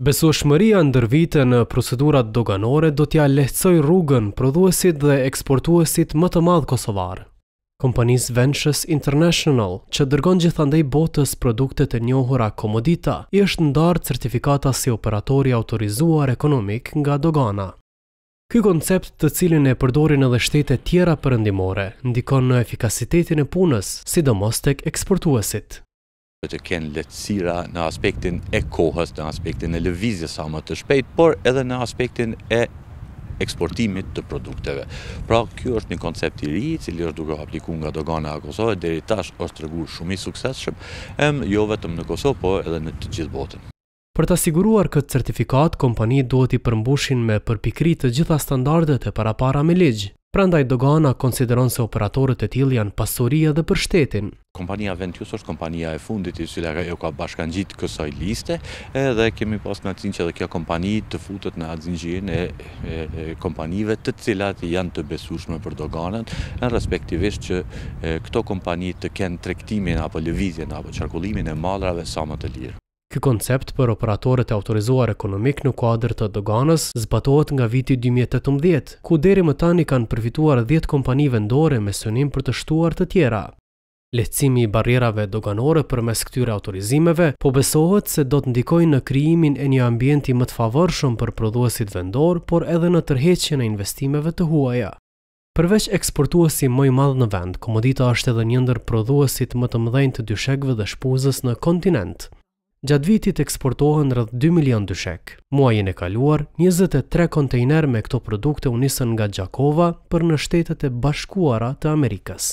Besueshmëria ndër vite në procedurat doganore do t'ja lehtësoj rrugën prodhuesit dhe eksportuesit më të madh kosovar. Kompanis Ventures International, që dërgon gjithandej botës produkte të njohura komodita, i është ndarë certifikata si operatori autorizuar ekonomik nga dogana. Ky koncept të cilin e përdorin edhe shtete tjera përëndimore, ndikon në efikasitetin e punës, sidomos tek eksportuesit dhe të kenë letësira në aspektin e kohës, në aspektin e levizje sa më të shpejt, por edhe në aspektin e eksportimit të produkteve. Pra, kjo është një koncept i ri, cili është duke aplikun nga dogana a Kosovë, deri tash është të shumë i sukseshëm, em, jo vetëm në Kosovë, po edhe në të gjithë botën. Për të siguruar këtë certifikat, kompani duhet i përmbushin me përpikri të gjitha standardet e para para me ligjë. Prandaj dogana konsideron se operatorët e tilë janë pasuria dhe për shtetin. Kompania Ventius është kompania e fundit i sile e ka bashkan gjitë kësaj liste edhe kemi pas në atësin që dhe kjo kompani të futët në atësin e kompanive të cilat janë të besushme për doganën, në respektivisht që këto kompani të kënë trektimin apo lëvizjen, apo qarkullimin e malrave sa më të lirë. Ky koncept për operatorët e autorizuar ekonomik në kuadrë të doganës zbatohet nga viti 2018, ku deri më tani kanë përfituar 10 kompanive ndore me sënim për të shtuar të tjera. Lehtësimi i barrierave doganore për mes këtyre autorizimeve po besohet se do të ndikojnë në kryimin e një ambienti më të favorshëm për prodhuesit vendor, por edhe në tërheqjen e investimeve të huaja. Përveç eksportuasi më i madh në vend, Komodita është edhe një ndër prodhuesit më të mëdhenj të dyshekëve dhe shpuzës në kontinent. Gjatë vitit eksportohen rrëth 2 milion dyshek. Muajin e kaluar, 23 kontejner me këto produkte unisën nga Gjakova për në shtetet e bashkuara të Amerikës.